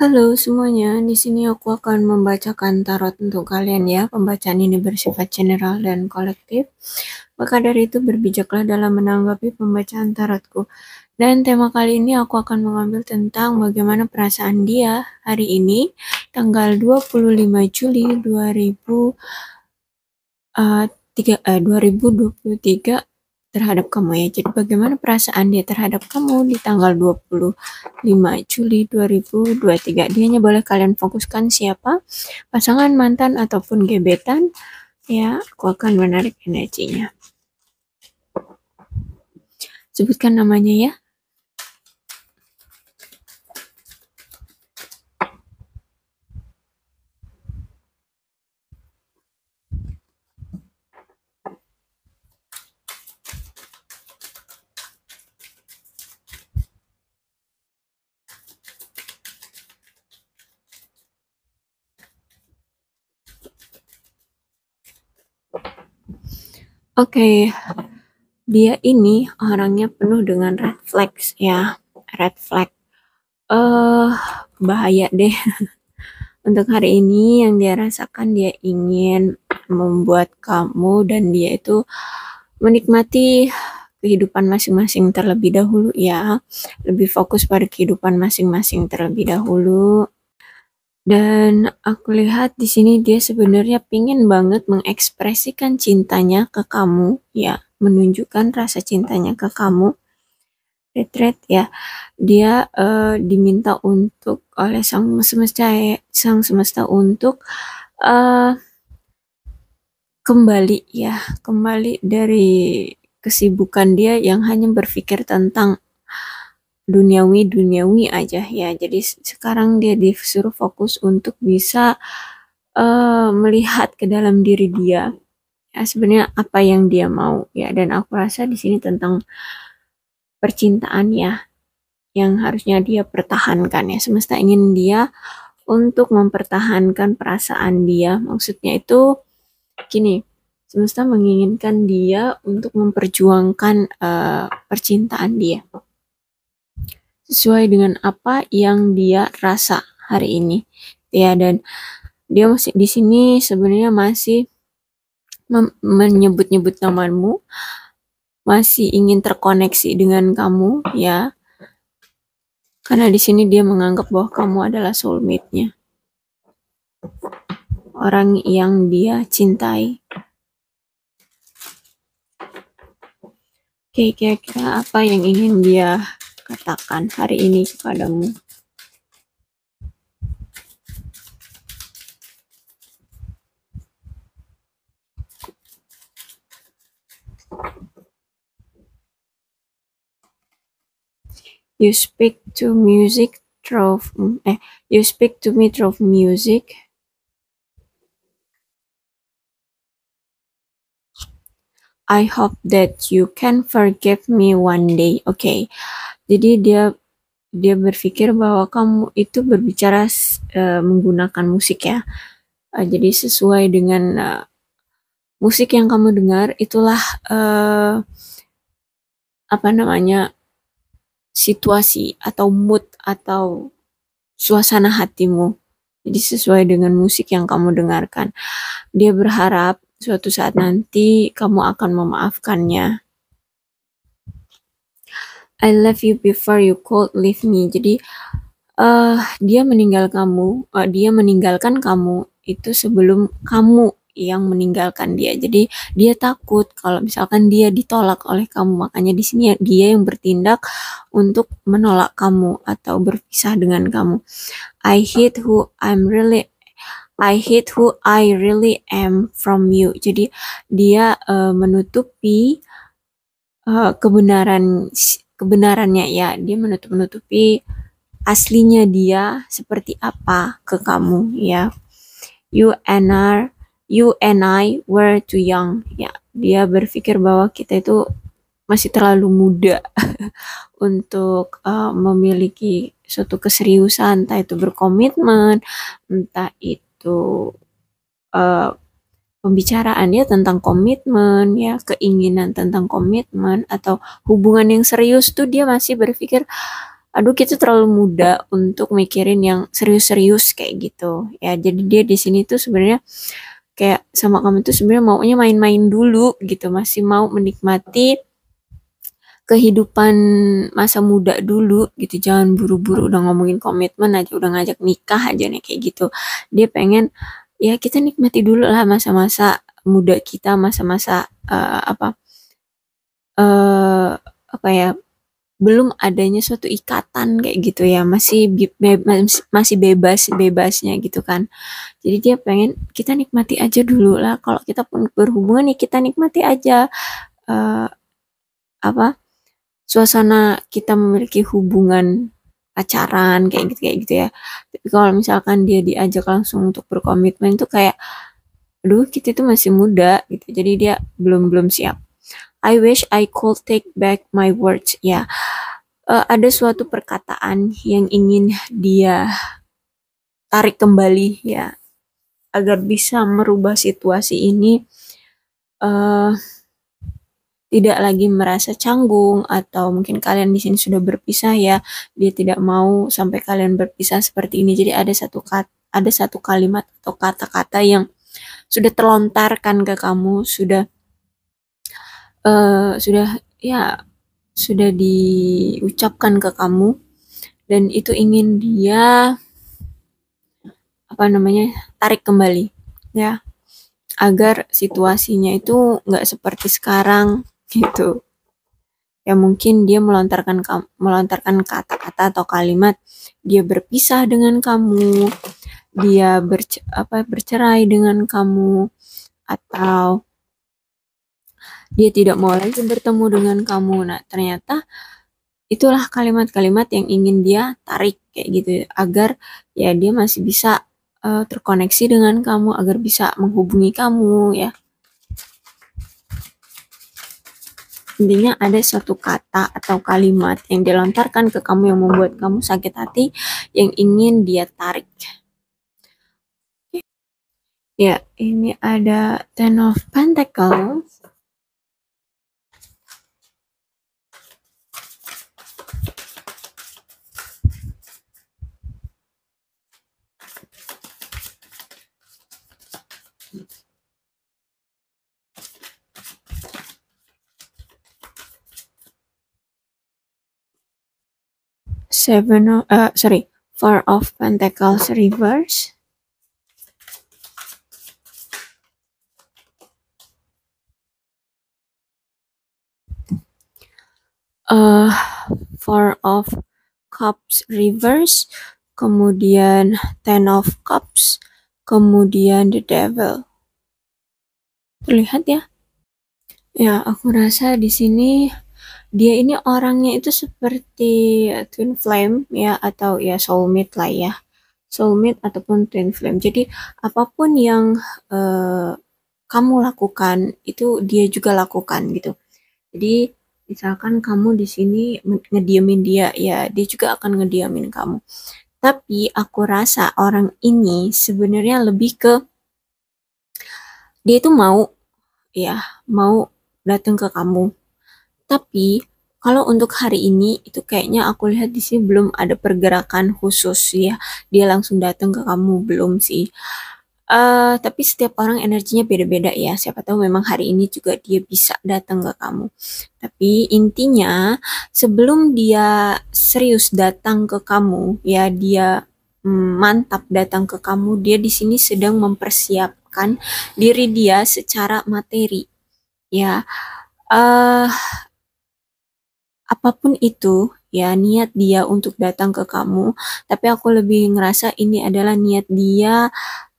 Halo semuanya, di sini aku akan membacakan tarot untuk kalian ya. Pembacaan ini bersifat general dan kolektif. Maka dari itu berbijaklah dalam menanggapi pembacaan tarotku. Dan tema kali ini aku akan mengambil tentang bagaimana perasaan dia hari ini tanggal 25 Juli 2000 uh, eh, tiga, eh, uh, 2023 terhadap kamu ya. Jadi bagaimana perasaan dia terhadap kamu di tanggal 25 Juli 2023. Dia hanya boleh kalian fokuskan siapa, pasangan mantan ataupun gebetan. Ya, aku akan menarik energinya. Sebutkan namanya ya. Oke, okay. dia ini orangnya penuh dengan red flags ya, red flag. Eh, uh, bahaya deh. Untuk hari ini yang dia rasakan dia ingin membuat kamu dan dia itu menikmati kehidupan masing-masing terlebih dahulu ya. Lebih fokus pada kehidupan masing-masing terlebih dahulu dan aku lihat di sini dia sebenarnya pingin banget mengekspresikan cintanya ke kamu, ya, menunjukkan rasa cintanya ke kamu. Retret ya, dia uh, diminta untuk oleh sang semesta sang semesta untuk uh, kembali ya, kembali dari kesibukan dia yang hanya berpikir tentang duniawi duniawi aja ya jadi sekarang dia disuruh fokus untuk bisa uh, melihat ke dalam diri dia ya sebenarnya apa yang dia mau ya dan aku rasa di sini tentang percintaan ya yang harusnya dia pertahankan ya semesta ingin dia untuk mempertahankan perasaan dia maksudnya itu gini semesta menginginkan dia untuk memperjuangkan uh, percintaan dia sesuai dengan apa yang dia rasa hari ini ya dan dia masih di sini sebenarnya masih menyebut-nyebut namamu masih ingin terkoneksi dengan kamu ya karena di sini dia menganggap bahwa kamu adalah soulmate-nya orang yang dia cintai oke kira-kira apa yang ingin dia katakan hari ini kepadamu. You speak to music through eh, you speak to me through music. I hope that you can forgive me one day. Okay. Jadi dia dia berpikir bahwa kamu itu berbicara uh, menggunakan musik ya. Uh, jadi sesuai dengan uh, musik yang kamu dengar itulah uh, apa namanya situasi atau mood atau suasana hatimu. Jadi sesuai dengan musik yang kamu dengarkan. Dia berharap suatu saat nanti kamu akan memaafkannya. I love you before you could leave me. Jadi uh, dia meninggal kamu, uh, dia meninggalkan kamu itu sebelum kamu yang meninggalkan dia. Jadi dia takut kalau misalkan dia ditolak oleh kamu, makanya di sini dia yang bertindak untuk menolak kamu atau berpisah dengan kamu. I hate who I'm really I hate who I really am from you. Jadi dia uh, menutupi uh, kebenaran kebenarannya ya dia menutup menutupi aslinya dia seperti apa ke kamu ya you and I you and I were too young ya dia berpikir bahwa kita itu masih terlalu muda untuk uh, memiliki suatu keseriusan entah itu berkomitmen entah itu uh, pembicaraannya tentang komitmen ya keinginan tentang komitmen atau hubungan yang serius tuh dia masih berpikir aduh kita terlalu muda untuk mikirin yang serius-serius kayak gitu ya jadi dia di sini tuh sebenarnya kayak sama kamu tuh sebenarnya maunya main-main dulu gitu masih mau menikmati kehidupan masa muda dulu gitu jangan buru-buru udah ngomongin komitmen aja udah ngajak nikah aja nih kayak gitu dia pengen ya kita nikmati dulu lah masa-masa muda kita masa-masa uh, apa uh, apa ya belum adanya suatu ikatan kayak gitu ya masih bebas, masih bebas bebasnya gitu kan jadi dia pengen kita nikmati aja dulu lah kalau kita pun berhubungan ya kita nikmati aja uh, apa suasana kita memiliki hubungan pacaran kayak gitu kayak gitu ya tapi kalau misalkan dia diajak langsung untuk berkomitmen itu kayak aduh kita itu masih muda gitu jadi dia belum belum siap I wish I could take back my words ya uh, ada suatu perkataan yang ingin dia tarik kembali ya agar bisa merubah situasi ini uh, tidak lagi merasa canggung atau mungkin kalian di sini sudah berpisah ya dia tidak mau sampai kalian berpisah seperti ini jadi ada satu kata ada satu kalimat atau kata-kata yang sudah terlontarkan ke kamu sudah uh, sudah ya sudah diucapkan ke kamu dan itu ingin dia apa namanya tarik kembali ya agar situasinya itu nggak seperti sekarang gitu ya mungkin dia melontarkan melontarkan kata-kata atau kalimat dia berpisah dengan kamu dia ber apa bercerai dengan kamu atau dia tidak mau lagi bertemu dengan kamu nah ternyata itulah kalimat-kalimat yang ingin dia tarik kayak gitu agar ya dia masih bisa eh, terkoneksi dengan kamu agar bisa menghubungi kamu ya Intinya ada suatu kata atau kalimat yang dilontarkan ke kamu yang membuat kamu sakit hati yang ingin dia tarik. Ya, ini ada Ten of Pentacles. seven of, uh, sorry four of pentacles reverse uh, four of cups reverse kemudian ten of cups kemudian the devil terlihat ya ya aku rasa di sini dia ini orangnya itu seperti ya, twin flame ya atau ya soulmate lah ya soulmate ataupun twin flame jadi apapun yang uh, kamu lakukan itu dia juga lakukan gitu jadi misalkan kamu di sini ngediamin dia ya dia juga akan ngediamin kamu tapi aku rasa orang ini sebenarnya lebih ke dia itu mau ya mau datang ke kamu tapi kalau untuk hari ini itu kayaknya aku lihat di sini belum ada pergerakan khusus ya. Dia langsung datang ke kamu belum sih. Uh, tapi setiap orang energinya beda-beda ya. Siapa tahu memang hari ini juga dia bisa datang ke kamu. Tapi intinya sebelum dia serius datang ke kamu, ya dia mm, mantap datang ke kamu, dia di sini sedang mempersiapkan diri dia secara materi. Ya. Uh, apapun itu ya niat dia untuk datang ke kamu, tapi aku lebih ngerasa ini adalah niat dia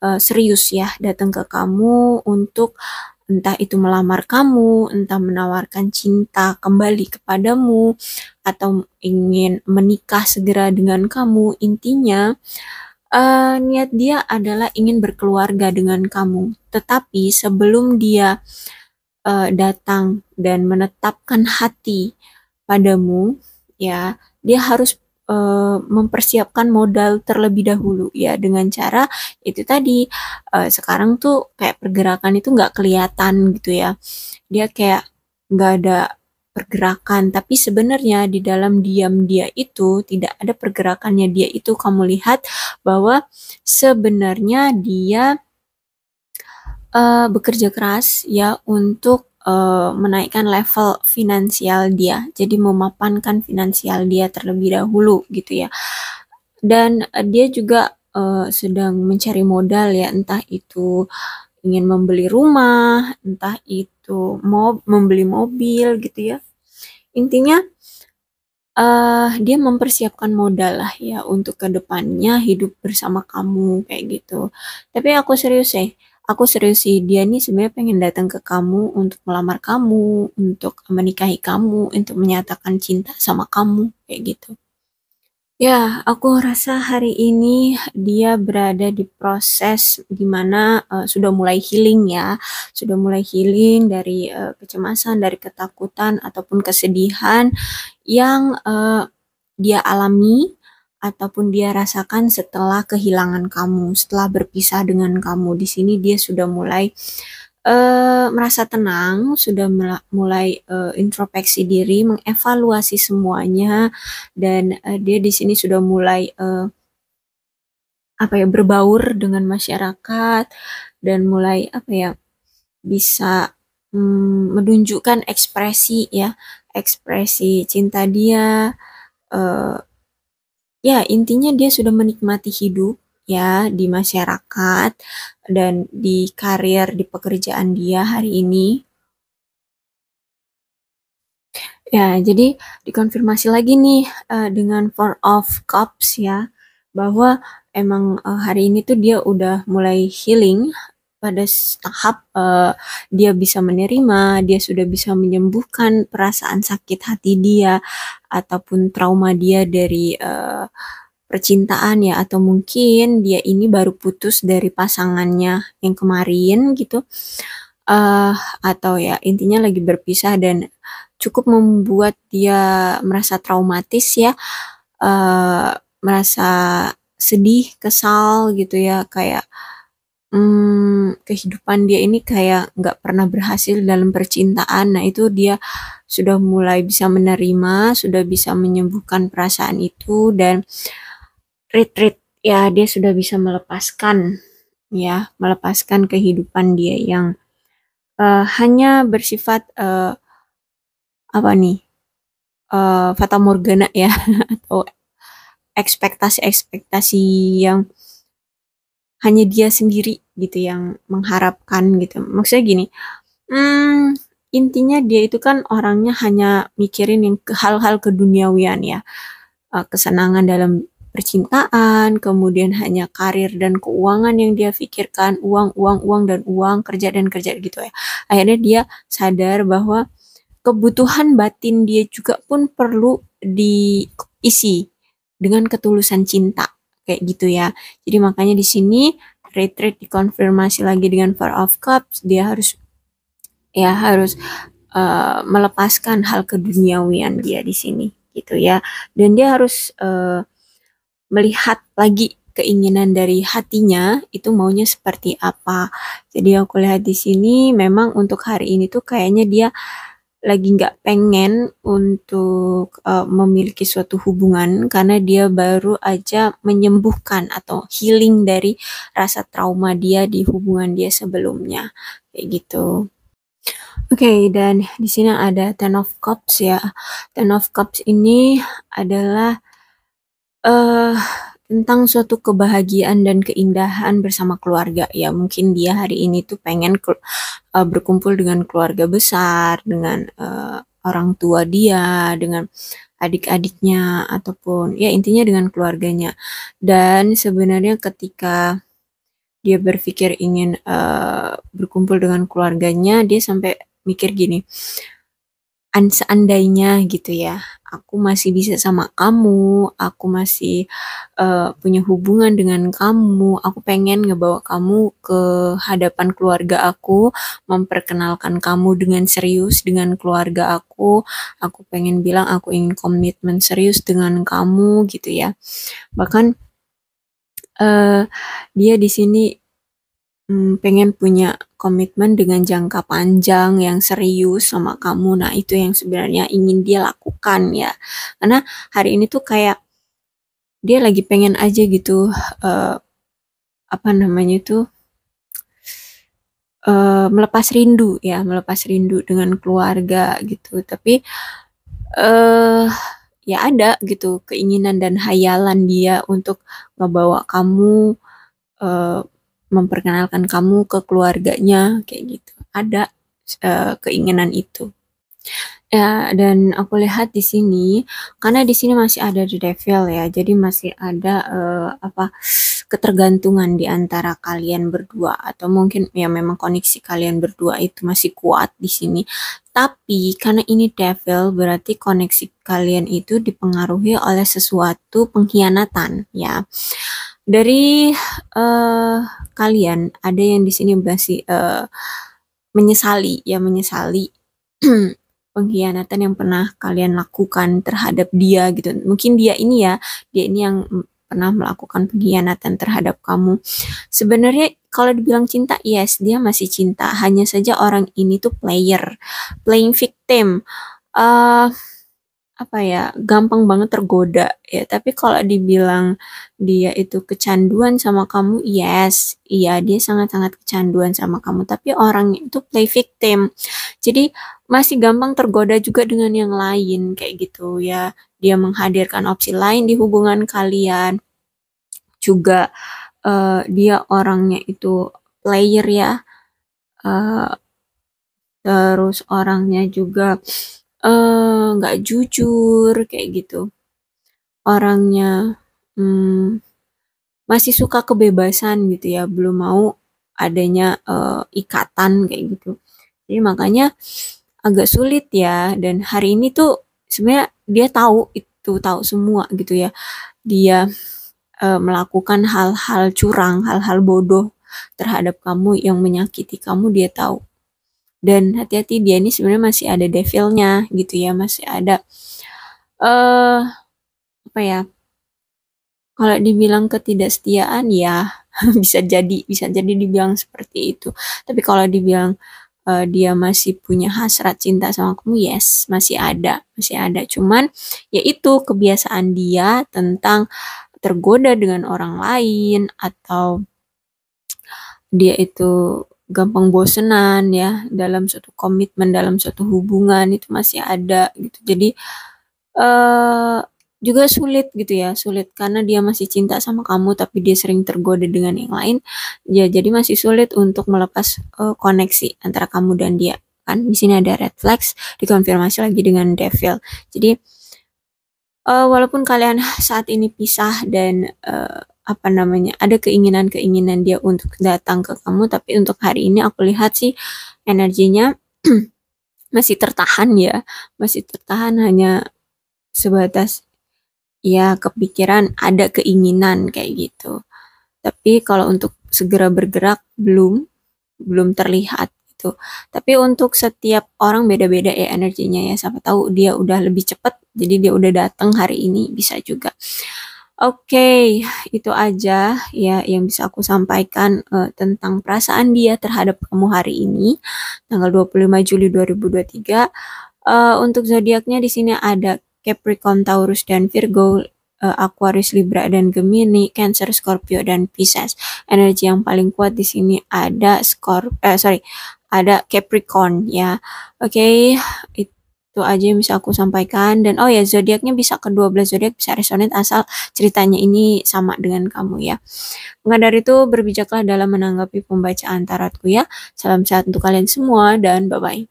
uh, serius ya datang ke kamu untuk entah itu melamar kamu, entah menawarkan cinta kembali kepadamu atau ingin menikah segera dengan kamu. Intinya uh, niat dia adalah ingin berkeluarga dengan kamu. Tetapi sebelum dia uh, datang dan menetapkan hati padamu ya dia harus e, mempersiapkan modal terlebih dahulu ya dengan cara itu tadi e, sekarang tuh kayak pergerakan itu nggak kelihatan gitu ya dia kayak nggak ada pergerakan tapi sebenarnya di dalam diam dia itu tidak ada pergerakannya dia itu kamu lihat bahwa sebenarnya dia uh, bekerja keras ya untuk uh, menaikkan level finansial dia, jadi memapankan finansial dia terlebih dahulu gitu ya. Dan uh, dia juga uh, sedang mencari modal ya, entah itu ingin membeli rumah, entah itu mau membeli mobil gitu ya. Intinya uh, dia mempersiapkan modal lah ya untuk kedepannya hidup bersama kamu kayak gitu. Tapi aku serius ya aku serius sih dia nih sebenarnya pengen datang ke kamu untuk melamar kamu untuk menikahi kamu untuk menyatakan cinta sama kamu kayak gitu ya aku rasa hari ini dia berada di proses dimana uh, eh, sudah mulai healing ya sudah mulai healing dari uh, kecemasan dari ketakutan ataupun kesedihan yang uh, dia alami ataupun dia rasakan setelah kehilangan kamu, setelah berpisah dengan kamu. Di sini dia sudah mulai uh, merasa tenang, sudah mulai uh, introspeksi diri, mengevaluasi semuanya dan uh, dia di sini sudah mulai uh, apa ya berbaur dengan masyarakat dan mulai apa ya bisa mm, menunjukkan ekspresi ya, ekspresi cinta dia uh, ya intinya dia sudah menikmati hidup ya di masyarakat dan di karir di pekerjaan dia hari ini. Ya, jadi dikonfirmasi lagi nih uh, dengan Four of Cups ya bahwa emang uh, hari ini tuh dia udah mulai healing pada tahap uh, dia bisa menerima, dia sudah bisa menyembuhkan perasaan sakit hati dia ataupun trauma dia dari uh, percintaan ya atau mungkin dia ini baru putus dari pasangannya yang kemarin gitu uh, atau ya intinya lagi berpisah dan cukup membuat dia merasa traumatis ya uh, merasa sedih kesal gitu ya kayak hmm, kehidupan dia ini kayak nggak pernah berhasil dalam percintaan. Nah itu dia sudah mulai bisa menerima, sudah bisa menyembuhkan perasaan itu dan retreat ya dia sudah bisa melepaskan ya melepaskan kehidupan dia yang uh, hanya bersifat uh, apa nih uh, fata morgana ya atau ekspektasi-ekspektasi yang hanya dia sendiri gitu yang mengharapkan gitu maksudnya gini hmm, intinya dia itu kan orangnya hanya mikirin yang hal-hal keduniawian ya kesenangan dalam percintaan, kemudian hanya karir dan keuangan yang dia pikirkan, uang, uang, uang, dan uang, kerja dan kerja gitu ya. Akhirnya dia sadar bahwa kebutuhan batin dia juga pun perlu diisi dengan ketulusan cinta kayak gitu ya. Jadi makanya di sini retreat dikonfirmasi lagi dengan Four of Cups, dia harus ya harus uh, melepaskan hal keduniawian dia di sini gitu ya. Dan dia harus uh, melihat lagi keinginan dari hatinya itu maunya seperti apa. Jadi aku lihat di sini memang untuk hari ini tuh kayaknya dia lagi nggak pengen untuk uh, memiliki suatu hubungan karena dia baru aja menyembuhkan atau healing dari rasa trauma dia di hubungan dia sebelumnya kayak gitu. Oke, okay, dan di sini ada Ten of Cups ya. Ten of Cups ini adalah uh, tentang suatu kebahagiaan dan keindahan bersama keluarga ya, mungkin dia hari ini tuh pengen ke uh, eh, berkumpul dengan keluarga besar, dengan, uh, orang tua dia, dengan adik-adiknya, ataupun ya intinya dengan keluarganya. Dan sebenarnya ketika dia berpikir ingin, uh, berkumpul dengan keluarganya, dia sampai mikir gini an seandainya gitu ya aku masih bisa sama kamu aku masih uh, punya hubungan dengan kamu aku pengen ngebawa kamu ke hadapan keluarga aku memperkenalkan kamu dengan serius dengan keluarga aku aku pengen bilang aku ingin komitmen serius dengan kamu gitu ya bahkan uh, dia di sini hmm, pengen punya komitmen dengan jangka panjang yang serius sama kamu. Nah, itu yang sebenarnya ingin dia lakukan ya. Karena hari ini tuh kayak, dia lagi pengen aja gitu, uh, apa namanya tuh eh, Uh, melepas rindu ya, melepas rindu dengan keluarga gitu. Tapi, uh, ya ada gitu keinginan dan hayalan dia untuk ngebawa kamu, uh, memperkenalkan kamu ke keluarganya kayak gitu ada uh, keinginan itu ya dan aku lihat di sini karena di sini masih ada the devil ya jadi masih ada uh, apa ketergantungan di antara kalian berdua atau mungkin ya memang koneksi kalian berdua itu masih kuat di sini tapi karena ini devil berarti koneksi kalian itu dipengaruhi oleh sesuatu pengkhianatan ya dari uh, kalian ada yang di sini masih uh, eh, menyesali ya menyesali pengkhianatan yang pernah kalian lakukan terhadap dia gitu. Mungkin dia ini ya, dia ini yang pernah melakukan pengkhianatan terhadap kamu. Sebenarnya kalau dibilang cinta, yes, dia masih cinta. Hanya saja orang ini tuh player, playing victim. Uh, apa ya, gampang banget tergoda ya, tapi kalau dibilang dia itu kecanduan sama kamu, yes, iya dia sangat-sangat kecanduan sama kamu, tapi orangnya itu play victim. Jadi masih gampang tergoda juga dengan yang lain kayak gitu ya. Dia menghadirkan opsi lain di hubungan kalian. Juga uh, dia orangnya itu player ya, uh, terus orangnya juga, eh, nggak jujur kayak gitu orangnya hmm, masih suka kebebasan gitu ya belum mau adanya uh, ikatan kayak gitu jadi makanya agak sulit ya dan hari ini tuh sebenarnya dia tahu itu tahu semua gitu ya dia uh, melakukan hal-hal curang hal-hal bodoh terhadap kamu yang menyakiti kamu dia tahu dan hati-hati dia ini sebenarnya masih ada devilnya gitu ya masih ada eh uh, apa ya kalau dibilang ketidaksetiaan ya bisa jadi bisa jadi dibilang seperti itu tapi kalau dibilang uh, dia masih punya hasrat cinta sama kamu yes masih ada masih ada cuman yaitu kebiasaan dia tentang tergoda dengan orang lain atau dia itu gampang bosenan ya dalam suatu komitmen dalam suatu hubungan itu masih ada gitu jadi uh, juga sulit gitu ya sulit karena dia masih cinta sama kamu tapi dia sering tergoda dengan yang lain ya jadi masih sulit untuk melepas uh, koneksi antara kamu dan dia kan di sini ada red flags dikonfirmasi lagi dengan devil jadi uh, walaupun kalian saat ini pisah dan uh, apa namanya ada keinginan-keinginan dia untuk datang ke kamu tapi untuk hari ini aku lihat sih energinya masih tertahan ya masih tertahan hanya sebatas ya kepikiran ada keinginan kayak gitu tapi kalau untuk segera bergerak belum belum terlihat gitu tapi untuk setiap orang beda-beda ya energinya ya siapa tahu dia udah lebih cepat jadi dia udah datang hari ini bisa juga Oke, itu aja ya yang bisa aku sampaikan uh, tentang perasaan dia terhadap kamu hari ini tanggal 25 Juli 2023. Uh, eh, untuk zodiaknya di sini ada Capricorn, Taurus dan Virgo, eh, Aquarius, Libra dan Gemini, Cancer, Scorpio dan Pisces. Energi yang paling kuat di sini ada Scorp eh sorry, ada Capricorn ya. Oke, okay, itu aja yang bisa aku sampaikan dan oh ya zodiaknya bisa ke-12 zodiak bisa resonate asal ceritanya ini sama dengan kamu ya. Maka dari itu berbijaklah dalam menanggapi pembacaan tarotku ya. Salam sehat untuk kalian semua dan bye bye.